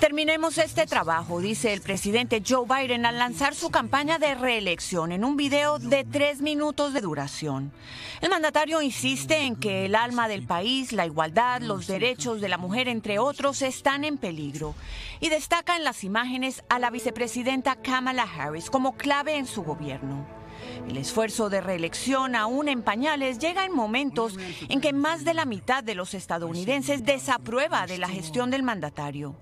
Terminemos este trabajo, dice el presidente Joe Biden al lanzar su campaña de reelección en un video de tres minutos de duración. El mandatario insiste en que el alma del país, la igualdad, los derechos de la mujer, entre otros, están en peligro y destaca en las imágenes a la vicepresidenta Kamala Harris como clave en su gobierno. El esfuerzo de reelección, aún en pañales, llega en momentos en que más de la mitad de los estadounidenses desaprueba de la gestión del mandatario.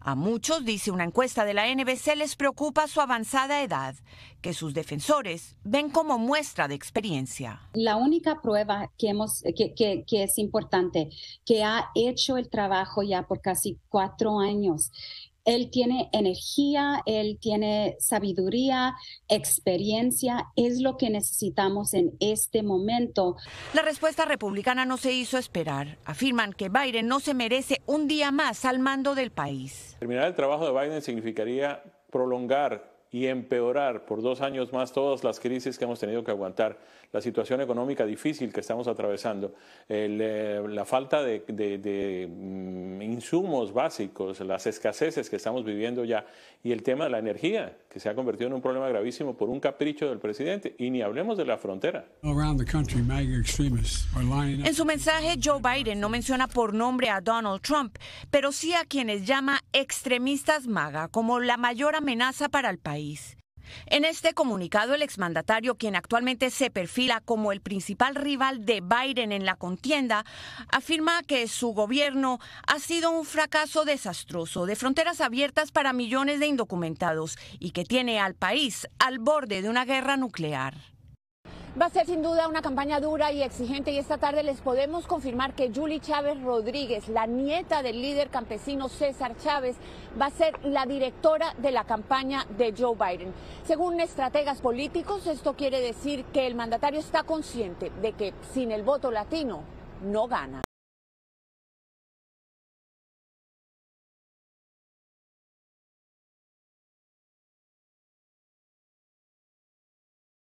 A muchos, dice una encuesta de la NBC, les preocupa su avanzada edad, que sus defensores ven como muestra de experiencia. La única prueba que, hemos, que, es importante, que ha hecho el trabajo ya por casi cuatro años él tiene energía, él tiene sabiduría, experiencia, es lo que necesitamos en este momento. La respuesta republicana no se hizo esperar. Afirman que Biden no se merece un día más al mando del país. Terminar el trabajo de Biden significaría prolongar y empeorar por dos años más todas las crisis que hemos tenido que aguantar, la situación económica difícil que estamos atravesando, eh, la falta de, mm, insumos básicos, las escaseces que estamos viviendo ya y el tema de la energía, que se ha convertido en un problema gravísimo por un capricho del presidente y ni hablemos de la frontera. En su mensaje, Joe Biden no menciona por nombre a Donald Trump, pero sí a quienes llama extremistas MAGA como la mayor amenaza para el país. En este comunicado, el exmandatario, quien actualmente se perfila como el principal rival de Biden en la contienda, afirma que su gobierno ha sido un fracaso desastroso, de fronteras abiertas para millones de indocumentados y que tiene al país al borde de una guerra nuclear. Va a ser sin duda una campaña dura y exigente y esta tarde les podemos confirmar que Julie Chávez Rodríguez, la nieta del líder campesino César Chávez, va a ser la directora de la campaña de Joe Biden. Según estrategas políticos, esto quiere decir que el mandatario está consciente de que sin el voto latino no gana.